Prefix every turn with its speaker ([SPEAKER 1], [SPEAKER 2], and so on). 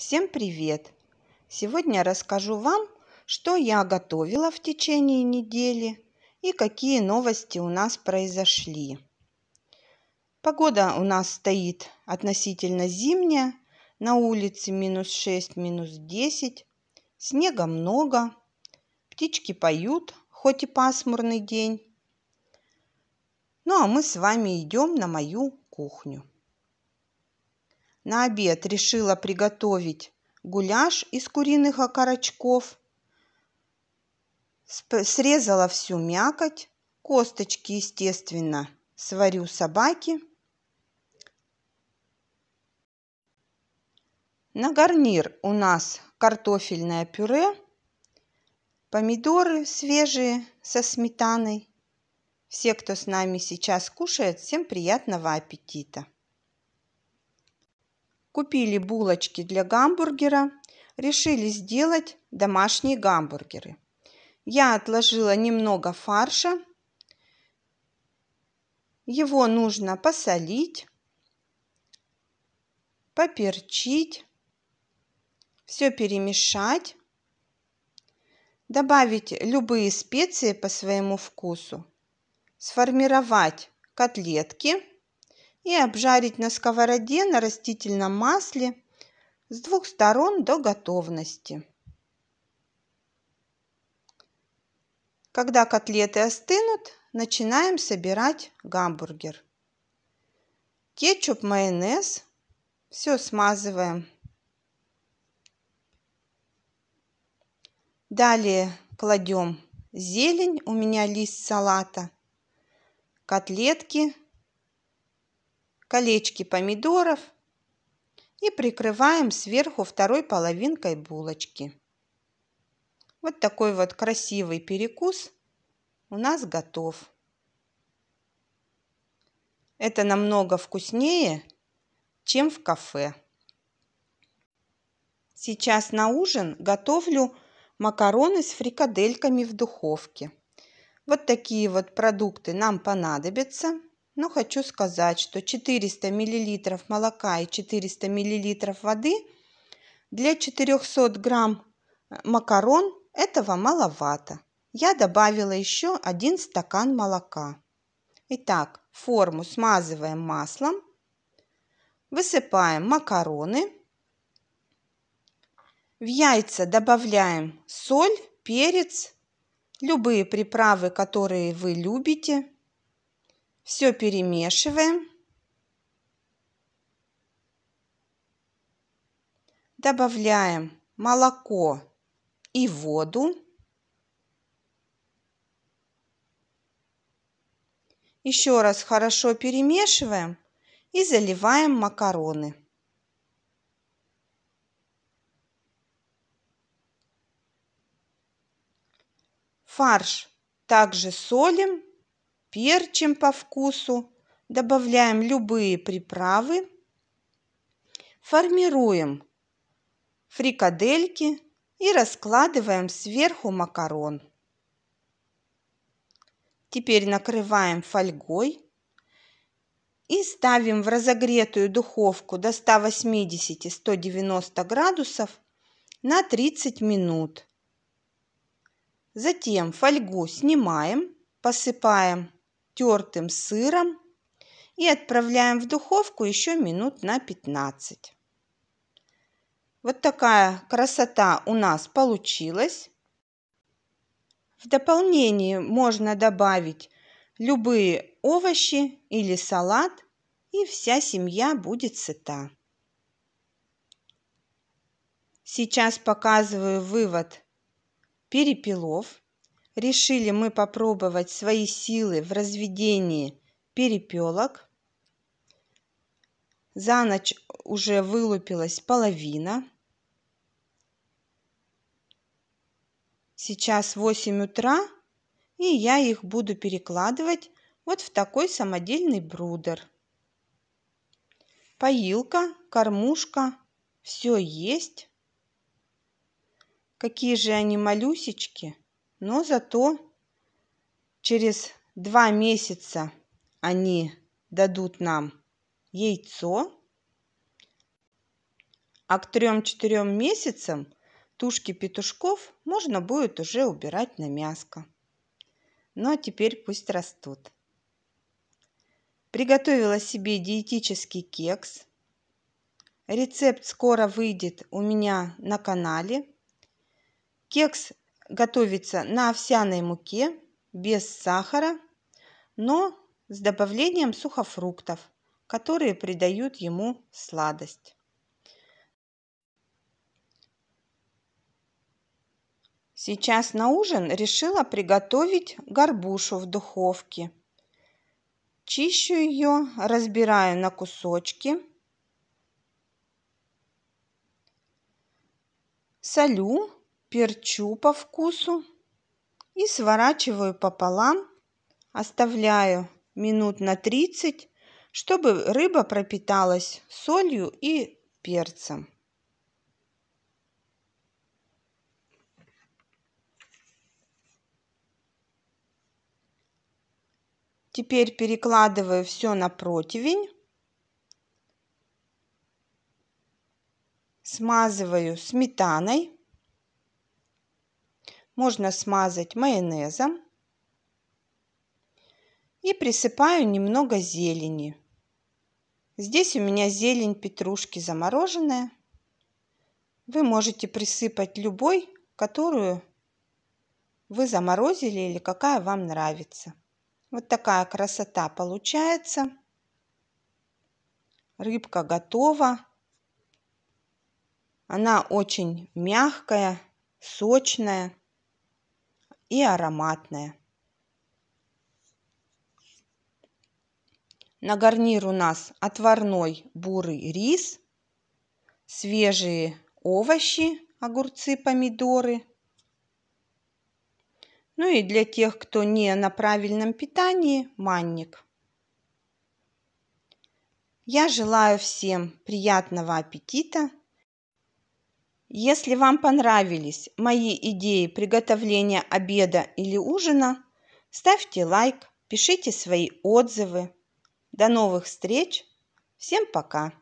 [SPEAKER 1] Всем привет! Сегодня расскажу вам, что я готовила в течение недели и какие новости у нас произошли. Погода у нас стоит относительно зимняя, на улице минус 6, минус 10, снега много, птички поют, хоть и пасмурный день. Ну а мы с вами идем на мою кухню. На обед решила приготовить гуляш из куриных окорочков. Срезала всю мякоть, косточки, естественно, сварю собаки. На гарнир у нас картофельное пюре, помидоры свежие со сметаной. Все, кто с нами сейчас кушает, всем приятного аппетита! купили булочки для гамбургера, решили сделать домашние гамбургеры. Я отложила немного фарша. Его нужно посолить, поперчить, все перемешать, добавить любые специи по своему вкусу, сформировать котлетки – и обжарить на сковороде на растительном масле с двух сторон до готовности. Когда котлеты остынут, начинаем собирать гамбургер. Кетчуп, майонез. Все смазываем. Далее кладем зелень, у меня лист салата, котлетки – колечки помидоров и прикрываем сверху второй половинкой булочки. Вот такой вот красивый перекус у нас готов. Это намного вкуснее, чем в кафе. Сейчас на ужин готовлю макароны с фрикадельками в духовке. Вот такие вот продукты нам понадобятся. Но хочу сказать, что 400 мл молока и 400 мл воды для 400 грамм э, макарон этого маловато. Я добавила еще один стакан молока. Итак, форму смазываем маслом, высыпаем макароны, в яйца добавляем соль, перец, любые приправы, которые вы любите – все перемешиваем. Добавляем молоко и воду. Еще раз хорошо перемешиваем и заливаем макароны. Фарш также солим перчим по вкусу, добавляем любые приправы, формируем фрикадельки и раскладываем сверху макарон. Теперь накрываем фольгой и ставим в разогретую духовку до 180-190 градусов на 30 минут. Затем фольгу снимаем, посыпаем тертым сыром и отправляем в духовку еще минут на 15. Вот такая красота у нас получилась. В дополнение можно добавить любые овощи или салат, и вся семья будет сыта. Сейчас показываю вывод перепилов решили мы попробовать свои силы в разведении перепелок. За ночь уже вылупилась половина. Сейчас 8 утра, и я их буду перекладывать вот в такой самодельный брудер. Поилка, кормушка, все есть. Какие же они малюсечки. Но зато через два месяца они дадут нам яйцо, а к трем-четырем месяцам тушки петушков можно будет уже убирать на мяско. Ну а теперь пусть растут. Приготовила себе диетический кекс. Рецепт скоро выйдет у меня на канале. Кекс готовится на овсяной муке без сахара, но с добавлением сухофруктов, которые придают ему сладость. Сейчас на ужин решила приготовить горбушу в духовке. Чищу ее, разбираю на кусочки. Солю перчу по вкусу и сворачиваю пополам, оставляю минут на 30, чтобы рыба пропиталась солью и перцем. Теперь перекладываю все на противень. Смазываю сметаной можно смазать майонезом. И присыпаю немного зелени. Здесь у меня зелень петрушки замороженная. Вы можете присыпать любой, которую вы заморозили или какая вам нравится. Вот такая красота получается. Рыбка готова. Она очень мягкая, сочная и ароматная. На гарнир у нас отварной бурый рис, свежие овощи, огурцы, помидоры. Ну и для тех, кто не на правильном питании, манник. Я желаю всем приятного аппетита если вам понравились мои идеи приготовления обеда или ужина, ставьте лайк, пишите свои отзывы. До новых встреч! Всем пока!